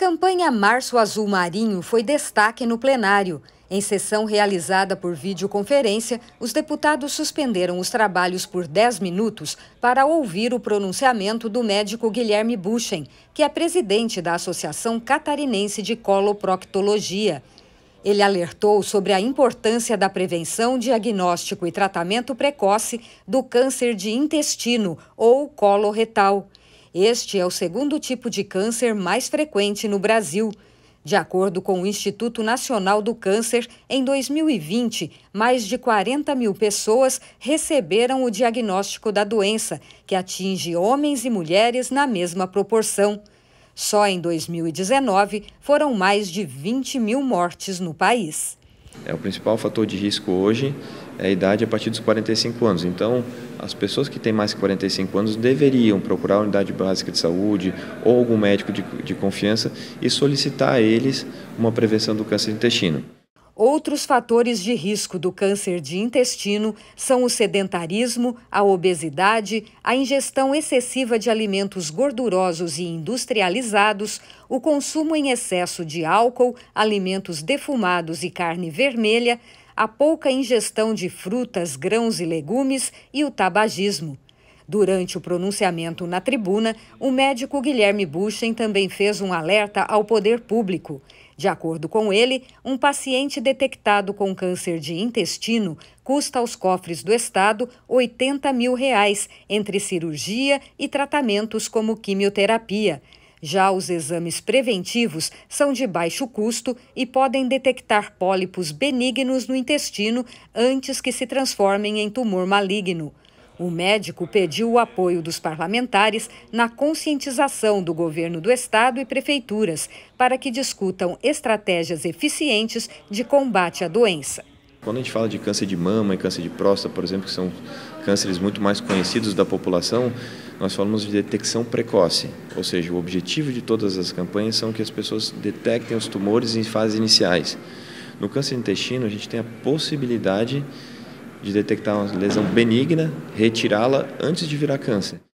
campanha Março Azul Marinho foi destaque no plenário. Em sessão realizada por videoconferência, os deputados suspenderam os trabalhos por 10 minutos para ouvir o pronunciamento do médico Guilherme Buchen, que é presidente da Associação Catarinense de Coloproctologia. Ele alertou sobre a importância da prevenção, diagnóstico e tratamento precoce do câncer de intestino ou coloretal. Este é o segundo tipo de câncer mais frequente no Brasil. De acordo com o Instituto Nacional do Câncer, em 2020, mais de 40 mil pessoas receberam o diagnóstico da doença, que atinge homens e mulheres na mesma proporção. Só em 2019 foram mais de 20 mil mortes no país. É o principal fator de risco hoje é a idade a partir dos 45 anos. Então, as pessoas que têm mais de 45 anos deveriam procurar a unidade básica de saúde ou algum médico de, de confiança e solicitar a eles uma prevenção do câncer de intestino. Outros fatores de risco do câncer de intestino são o sedentarismo, a obesidade, a ingestão excessiva de alimentos gordurosos e industrializados, o consumo em excesso de álcool, alimentos defumados e carne vermelha, a pouca ingestão de frutas, grãos e legumes e o tabagismo. Durante o pronunciamento na tribuna, o médico Guilherme Buchen também fez um alerta ao poder público. De acordo com ele, um paciente detectado com câncer de intestino custa aos cofres do Estado 80 mil reais, entre cirurgia e tratamentos como quimioterapia. Já os exames preventivos são de baixo custo e podem detectar pólipos benignos no intestino antes que se transformem em tumor maligno. O médico pediu o apoio dos parlamentares na conscientização do governo do estado e prefeituras para que discutam estratégias eficientes de combate à doença. Quando a gente fala de câncer de mama e câncer de próstata, por exemplo, que são cânceres muito mais conhecidos da população, nós falamos de detecção precoce, ou seja, o objetivo de todas as campanhas são que as pessoas detectem os tumores em fases iniciais. No câncer de intestino, a gente tem a possibilidade de detectar uma lesão benigna, retirá-la antes de virar câncer.